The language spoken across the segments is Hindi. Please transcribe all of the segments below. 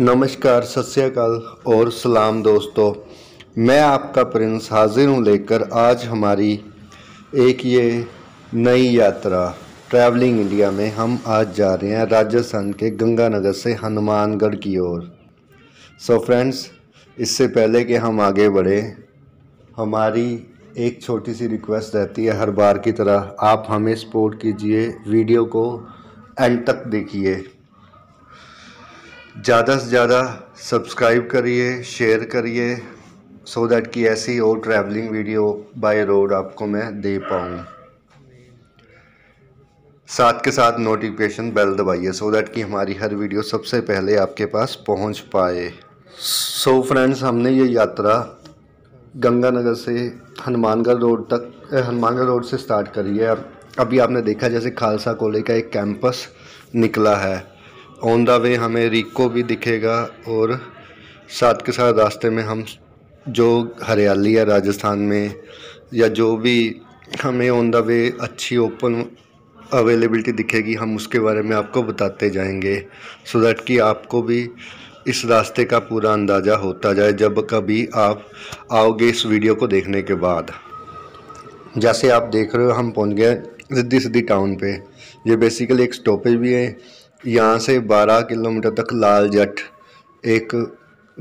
नमस्कार श्रीकाल और सलाम दोस्तों मैं आपका प्रिंस हाजिर हूं लेकर आज हमारी एक ये नई यात्रा ट्रैवलिंग इंडिया में हम आज जा रहे हैं राजस्थान के गंगानगर से हनुमानगढ़ की ओर सो फ्रेंड्स इससे पहले कि हम आगे बढ़े हमारी एक छोटी सी रिक्वेस्ट रहती है हर बार की तरह आप हमें सपोर्ट कीजिए वीडियो को एंड तक देखिए ज़्यादा से ज़्यादा सब्सक्राइब करिए शेयर करिए सो दैट कि ऐसी और ट्रैवलिंग वीडियो बाय रोड आपको मैं दे पाऊँ साथ के साथ नोटिफिकेशन बेल दबाइए सो दैट कि हमारी हर वीडियो सबसे पहले आपके पास पहुंच पाए सो so फ्रेंड्स हमने ये यात्रा गंगानगर से हनुमानगढ़ रोड तक हनुमानगढ़ रोड से स्टार्ट करी है अभी आपने देखा जैसे खालसा कॉलेज का एक कैंपस निकला है ऑन द वे हमें रिको भी दिखेगा और साथ के साथ रास्ते में हम जो हरियाली है राजस्थान में या जो भी हमें ऑन द वे अच्छी ओपन अवेलेबिलिटी दिखेगी हम उसके बारे में आपको बताते जाएंगे सो दैट कि आपको भी इस रास्ते का पूरा अंदाज़ा होता जाए जब कभी आप आओगे इस वीडियो को देखने के बाद जैसे आप देख रहे हो हम पहुंच गए सिद्धि सिद्धि टाउन पे ये बेसिकली एक स्टॉपेज भी है यहाँ से 12 किलोमीटर तक लाल जट एक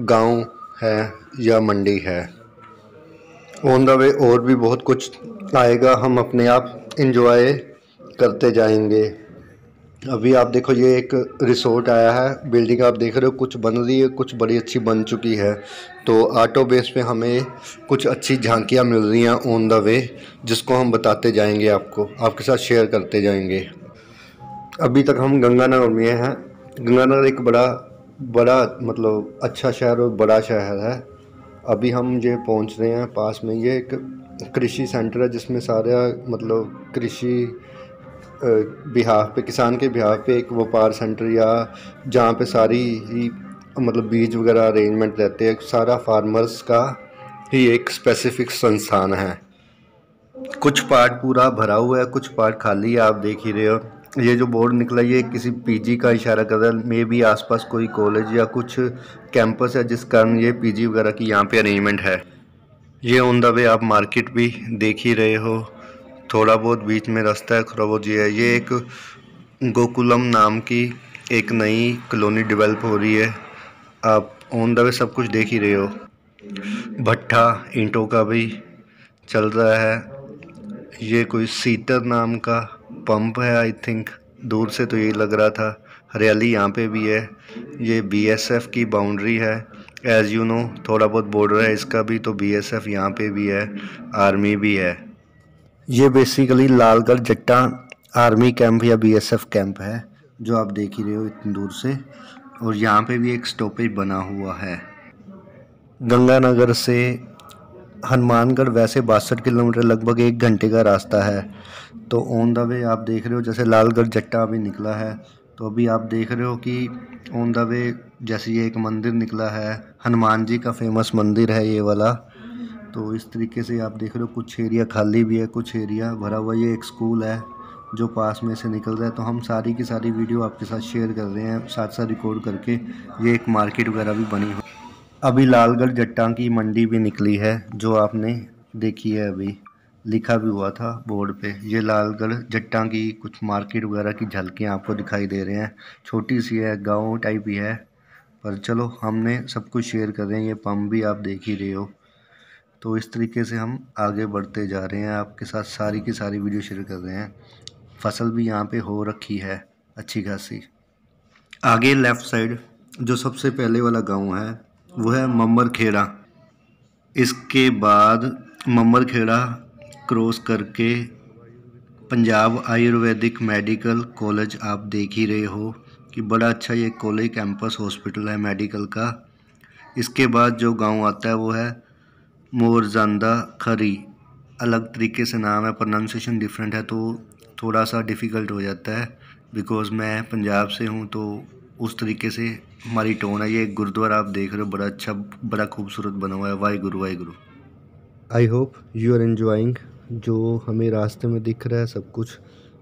गांव है या मंडी है ऑन द वे और भी बहुत कुछ आएगा हम अपने आप इंजॉय करते जाएंगे अभी आप देखो ये एक रिसोर्ट आया है बिल्डिंग आप देख रहे हो कुछ बन रही है कुछ बड़ी अच्छी बन चुकी है तो ऑटो बेस पे हमें कुछ अच्छी झांकियां मिल रही हैं ऑन द वे जिसको हम बताते जाएंगे आपको आपके साथ शेयर करते जाएंगे अभी तक हम गंगानगर में हैं गंगानगर एक बड़ा बड़ा मतलब अच्छा शहर और बड़ा शहर है अभी हम ये पहुंच रहे हैं पास में ये एक कृषि सेंटर है जिसमें सारा मतलब कृषि बिहार पे किसान के बिहार पे एक व्यापार सेंटर या जहाँ पे सारी ही मतलब बीज वगैरह अरेंजमेंट रहते हैं सारा फार्मर्स का ही एक स्पेसिफिक संस्थान है कुछ पार्ट पूरा भरा हुआ है कुछ पार्ट खाली है आप देख ही रहे हो ये जो बोर्ड निकला ये किसी पीजी का इशारा कर रहा है मे बी आसपास कोई कॉलेज या कुछ कैंपस है जिस कारण ये पीजी वगैरह की यहाँ पे अरेंजमेंट है ये ऑन द वे आप मार्केट भी देख ही रहे हो थोड़ा बहुत बीच में रास्ता है थोड़ा बहुत ये है ये एक गोकुलम नाम की एक नई कॉलोनी डिवेलप हो रही है आप ऑन द वे सब कुछ देख ही रहे हो भट्ठा ईंटों का भी चल रहा है ये कोई सीतर नाम का पंप है आई थिंक दूर से तो यही लग रहा था हरियाली यहाँ पे भी है ये बीएसएफ की बाउंड्री है एज़ यू नो थोड़ा बहुत बॉर्डर है इसका भी तो बीएसएफ यहाँ पे भी है आर्मी भी है ये basically Lalgarh Jatta army camp या बीएसएफ कैंप है जो आप देख ही रहे हो इतनी दूर से और यहाँ पे भी एक स्टॉपेज बना हुआ है गंगानगर से हनुमानगढ़ वैसे बासठ किलोमीटर लगभग एक घंटे का रास्ता है तो ऑन द वे आप देख रहे हो जैसे लालगढ़ जट्टा अभी निकला है तो अभी आप देख रहे हो कि ऑन द वे जैसे ये एक मंदिर निकला है हनुमान जी का फेमस मंदिर है ये वाला तो इस तरीके से आप देख रहे हो कुछ एरिया खाली भी है कुछ एरिया भरा हुआ ये एक स्कूल है जो पास में से निकल रहा है तो हम सारी की सारी वीडियो आपके साथ शेयर कर रहे हैं साथ साथ रिकॉर्ड करके ये एक मार्केट वगैरह भी बनी हुई अभी लालगढ़ जट्टा की मंडी भी निकली है जो आपने देखी है अभी लिखा भी हुआ था बोर्ड पे ये लालगढ़ जट्टा की कुछ मार्केट वगैरह की झलकियाँ आपको दिखाई दे रहे हैं छोटी सी है गांव टाइप ही है पर चलो हमने सब कुछ शेयर कर रहे हैं ये पम्प भी आप देख ही रहे हो तो इस तरीके से हम आगे बढ़ते जा रहे हैं आपके साथ सारी की सारी वीडियो शेयर कर रहे हैं फसल भी यहाँ पर हो रखी है अच्छी खासी आगे लेफ़्ट साइड जो सबसे पहले वाला गाँव है वो है ममर खेड़ा इसके बाद मम्मर खेड़ा क्रॉस करके पंजाब आयुर्वेदिक मेडिकल कॉलेज आप देख ही रहे हो कि बड़ा अच्छा ये कॉलेज कैंपस हॉस्पिटल है मेडिकल का इसके बाद जो गांव आता है वो है मोरजांदा खरी अलग तरीके से नाम है प्रोनाउंसिएशन डिफरेंट है तो थोड़ा सा डिफ़िकल्ट हो जाता है बिकॉज़ मैं पंजाब से हूँ तो उस तरीके से हमारी टोन है ये गुरुद्वारा आप देख रहे हो बड़ा अच्छा बड़ा खूबसूरत बना हुआ है वाहे Guru Wahe Guru I hope you are enjoying जो हमें रास्ते में दिख रहा है सब कुछ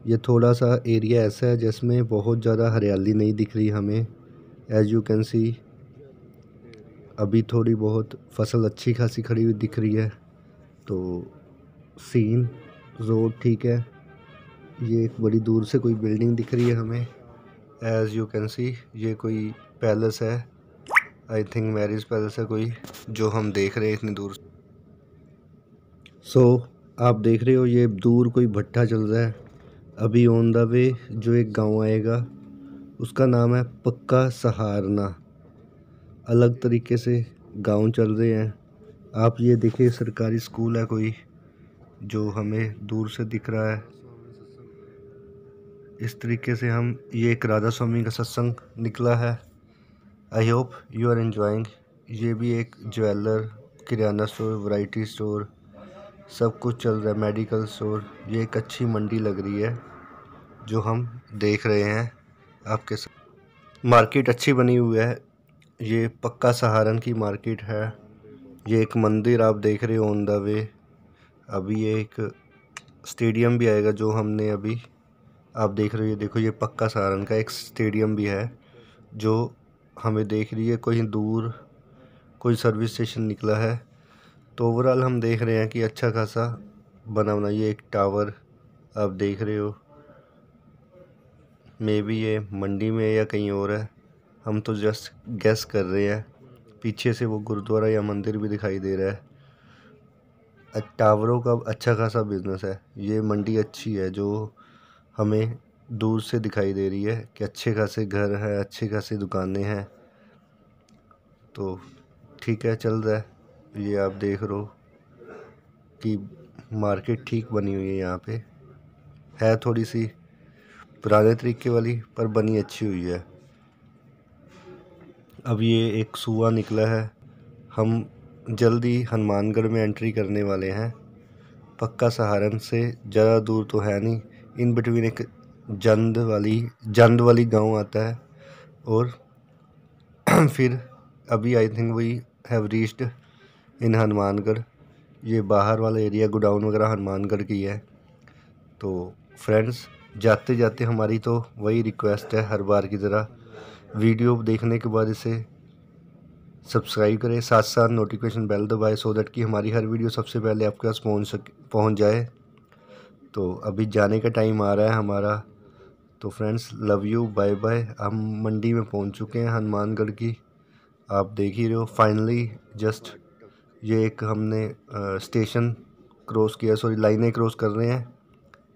ये थोड़ा सा एरिया ऐसा है जिसमें बहुत ज़्यादा हरियाली नहीं दिख रही हमें एज यू कैन सी अभी थोड़ी बहुत फसल अच्छी खासी खड़ी हुई दिख रही है तो सीन रोड ठीक है ये एक बड़ी दूर से कोई बिल्डिंग दिख रही है हमें एज़ यू कैन सी ये कोई पैलेस है आई थिंक मैरिज पैलेस है कोई जो हम देख रहे हैं इतनी दूर सो so, आप देख रहे हो ये दूर कोई भट्टा चल रहा है अभी ऑन द वे जो एक गांव आएगा उसका नाम है पक्का सहारना अलग तरीके से गांव चल रहे हैं आप ये देखिए सरकारी स्कूल है कोई जो हमें दूर से दिख रहा है इस तरीके से हम ये एक राधा स्वामी का सत्संग निकला है I hope you are enjoying ये भी एक ज्वेलर किराना स्टोर वैरायटी स्टोर सब कुछ चल रहा है मेडिकल स्टोर ये एक अच्छी मंडी लग रही है जो हम देख रहे हैं आपके साथ मार्केट अच्छी बनी हुई है ये पक्का सहारन की मार्केट है ये एक मंदिर आप देख रहे हो ऑन द वे अभी ये एक स्टेडियम भी आएगा जो हमने अभी आप देख रहे हो देखो ये पक्का सारण का एक स्टेडियम भी है जो हमें देख रही है कहीं दूर कोई सर्विस स्टेशन निकला है तो ओवरऑल हम देख रहे हैं कि अच्छा खासा बना बना ये एक टावर आप देख रहे हो मे बी ये मंडी में या कहीं और है हम तो जस्ट गैस कर रहे हैं पीछे से वो गुरुद्वारा या मंदिर भी दिखाई दे रहा है टावरों का अच्छा खासा बिजनेस है ये मंडी अच्छी है जो हमें दूर से दिखाई दे रही है कि अच्छे खासे घर हैं अच्छे खासे दुकानें हैं तो ठीक है चल रहा है ये आप देख रहे हो कि मार्केट ठीक बनी हुई है यहाँ पे है थोड़ी सी पुराने तरीके वाली पर बनी अच्छी हुई है अब ये एक सुआ निकला है हम जल्दी हनुमानगढ़ में एंट्री करने वाले हैं पक्का सहारन से ज़्यादा दूर तो है नहीं इन बिटवीन एक जंद वाली जंद वाली गांव आता है और फिर अभी I think we have reached in Hanumangarh ये बाहर वाला एरिया गोडाउन वगैरह हनुमानगढ़ की है तो फ्रेंड्स जाते जाते हमारी तो वही रिक्वेस्ट है हर बार की तरह वीडियो देखने के बाद इसे सब्सक्राइब करें साथ साथ नोटिफिकेशन बेल दबाएं सो दैट कि हमारी हर वीडियो सबसे पहले आपके पास पहुँच सके पहुँच जाए तो अभी जाने का टाइम आ रहा है हमारा तो friends love you bye bye हम मंडी में पहुंच चुके हैं हनुमानगढ़ की आप देख ही रहे हो फाइनली जस्ट ये एक हमने आ, स्टेशन क्रॉस किया सॉरी लाइनें क्रॉस कर रहे हैं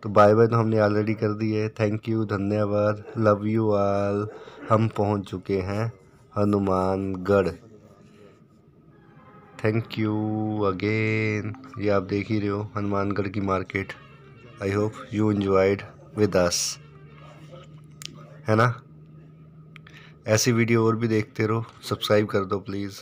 तो बाय बाय तो हमने ऑलरेडी कर दी है थैंक यू धन्यवाद लव यू आल हम पहुंच चुके हैं हनुमानगढ़ थैंक यू अगेन ये आप देख ही रहे हो हनुमानगढ़ की market I hope you enjoyed with us है ना ऐसी वीडियो और भी देखते रहो सब्सक्राइब कर दो प्लीज़